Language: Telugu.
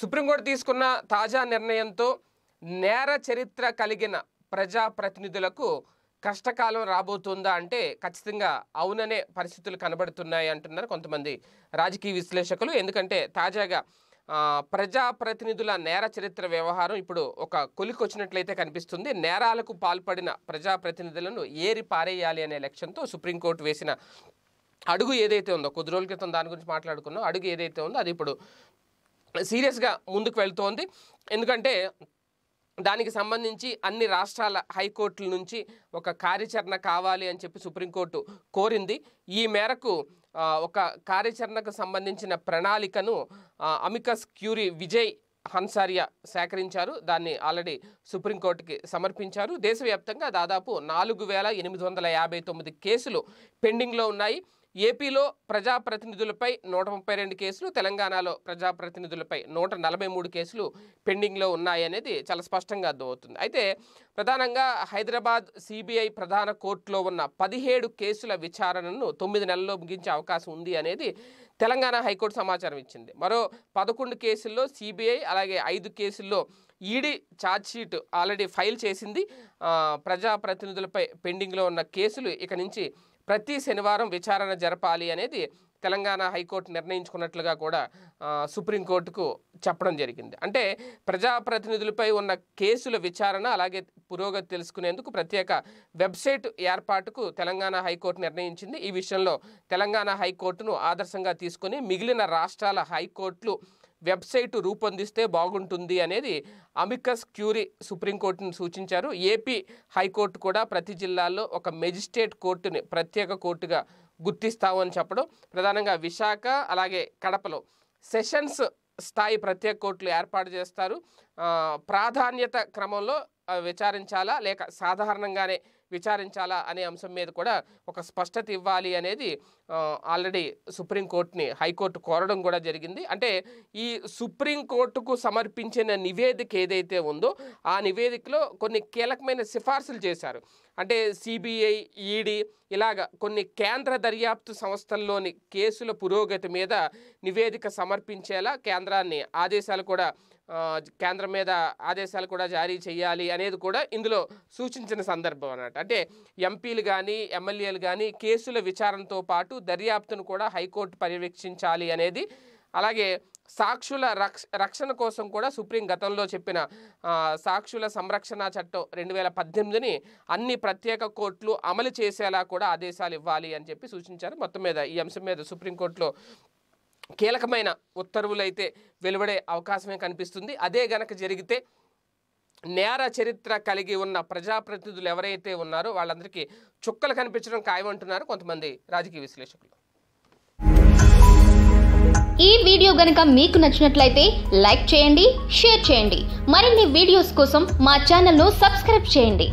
సుప్రీంకోర్టు తీసుకున్న తాజా నిర్ణయంతో నేర చరిత్ర కలిగిన ప్రజాప్రతినిధులకు కష్టకాలం రాబోతుందా అంటే ఖచ్చితంగా అవుననే పరిస్థితులు కనబడుతున్నాయి అంటున్నారు కొంతమంది రాజకీయ విశ్లేషకులు ఎందుకంటే తాజాగా ప్రజాప్రతినిధుల నేర చరిత్ర వ్యవహారం ఇప్పుడు ఒక కొలికొచ్చినట్లయితే కనిపిస్తుంది నేరాలకు పాల్పడిన ప్రజాప్రతినిధులను ఏరి పారేయాలి అనే లక్ష్యంతో సుప్రీంకోర్టు వేసిన అడుగు ఏదైతే ఉందో కొద్ది రోజుల క్రితం దాని గురించి మాట్లాడుకున్నాం అడుగు ఏదైతే ఉందో అది ఇప్పుడు సీరియస్గా ముందుకు వెళ్తోంది ఎందుకంటే దానికి సంబంధించి అన్ని రాష్ట్రాల హైకోర్టుల నుంచి ఒక కార్యాచరణ కావాలి అని చెప్పి సుప్రీంకోర్టు కోరింది ఈ మేరకు ఒక కార్యాచరణకు సంబంధించిన ప్రణాళికను అమికస్ క్యూరీ విజయ్ హన్సారియా సేకరించారు దాన్ని ఆల్రెడీ సుప్రీంకోర్టుకి సమర్పించారు దేశవ్యాప్తంగా దాదాపు నాలుగు వేల ఎనిమిది వందల యాభై తొమ్మిది కేసులు పెండింగ్లో ఉన్నాయి ఏపీలో ప్రజాప్రతినిధులపై నూట ముప్పై రెండు కేసులు తెలంగాణలో ప్రజాప్రతినిధులపై నూట నలభై మూడు కేసులు పెండింగ్లో ఉన్నాయనేది చాలా స్పష్టంగా అర్థమవుతుంది అయితే ప్రధానంగా హైదరాబాద్ సిబిఐ ప్రధాన కోర్టులో ఉన్న పదిహేడు కేసుల విచారణను తొమ్మిది నెలల్లో ముగించే అవకాశం ఉంది అనేది తెలంగాణ హైకోర్టు సమాచారం ఇచ్చింది మరో పదకొండు కేసుల్లో సిబిఐ అలాగే ఐదు కేసుల్లో ఈడీ ఛార్జ్షీట్ ఆల్రెడీ ఫైల్ చేసింది ప్రజాప్రతినిధులపై పెండింగ్లో ఉన్న కేసులు ఇక నుంచి ప్రతి శనివారం విచారణ జరపాలి అనేది తెలంగాణ హైకోర్టు నిర్ణయించుకున్నట్లుగా కూడా సుప్రీంకోర్టుకు చెప్పడం జరిగింది అంటే ప్రజాప్రతినిధులపై ఉన్న కేసుల విచారణ అలాగే పురోగతి తెలుసుకునేందుకు ప్రత్యేక వెబ్సైట్ ఏర్పాటుకు తెలంగాణ హైకోర్టు నిర్ణయించింది ఈ విషయంలో తెలంగాణ హైకోర్టును ఆదర్శంగా తీసుకొని మిగిలిన రాష్ట్రాల హైకోర్టులు వెబ్సైటు రూపొందిస్తే బాగుంటుంది అనేది అమికస్ క్యూరీ సుప్రీంకోర్టును సూచించారు ఏపీ హైకోర్టు కూడా ప్రతి జిల్లాల్లో ఒక మెజిస్ట్రేట్ కోర్టుని ప్రత్యేక కోర్టుగా గుర్తిస్తామని చెప్పడం ప్రధానంగా విశాఖ అలాగే కడపలో సెషన్స్ స్థాయి ప్రత్యేక కోర్టులు ఏర్పాటు చేస్తారు ప్రాధాన్యత క్రమంలో విచారించాలా లేక సాధారణంగానే విచారించాలా అనే అంశం మీద కూడా ఒక స్పష్టత ఇవ్వాలి అనేది ఆల్రెడీ సుప్రీంకోర్టుని హైకోర్టు కోరడం కూడా జరిగింది అంటే ఈ సుప్రీంకోర్టుకు సమర్పించిన నివేదిక ఏదైతే ఉందో ఆ నివేదికలో కొన్ని కీలకమైన సిఫార్సులు చేశారు అంటే సిబిఐ ఈడీ ఇలాగ కొన్ని కేంద్ర దర్యాప్తు సంస్థల్లోని కేసుల పురోగతి మీద నివేదిక సమర్పించేలా కేంద్రాన్ని ఆదేశాలు కూడా కేంద్రం మీద ఆదేశాలు కూడా జారీ చేయాలి అనేది కూడా ఇందులో సూచించిన సందర్భం అన్నట్టు అంటే ఎంపీలు కానీ ఎమ్మెల్యేలు కానీ కేసుల విచారణతో పాటు దర్యాప్తును కూడా హైకోర్టు పర్యవేక్షించాలి అనేది అలాగే సాక్షుల రక్ష రక్షణ కోసం కూడా సుప్రీం గతంలో చెప్పిన సాక్షుల సంరక్షణ చట్టం రెండు వేల పద్దెనిమిదిని అన్ని ప్రత్యేక కోర్టులు అమలు చేసేలా కూడా ఆదేశాలు ఇవ్వాలి అని చెప్పి సూచించారు మొత్తం మీద ఈ అంశం మీద సుప్రీంకోర్టులో కీలకమైన ఉత్తర్వులైతే వెలువడే అవకాశమే కనిపిస్తుంది అదే గనక జరిగితే నేర చరిత్ర కలిగి ఉన్న ప్రజాప్రతినిధులు ఎవరైతే ఉన్నారో వాళ్ళందరికీ చుక్కలు కనిపించడం ఖాయమంటున్నారు కొంతమంది రాజకీయ విశ్లేషకులు ఈ వీడియో గనక మీకు నచ్చినట్లయితే లైక్ చేయండి షేర్ చేయండి మరిన్ని వీడియోస్ కోసం మా ఛానల్ను సబ్స్క్రైబ్ చేయండి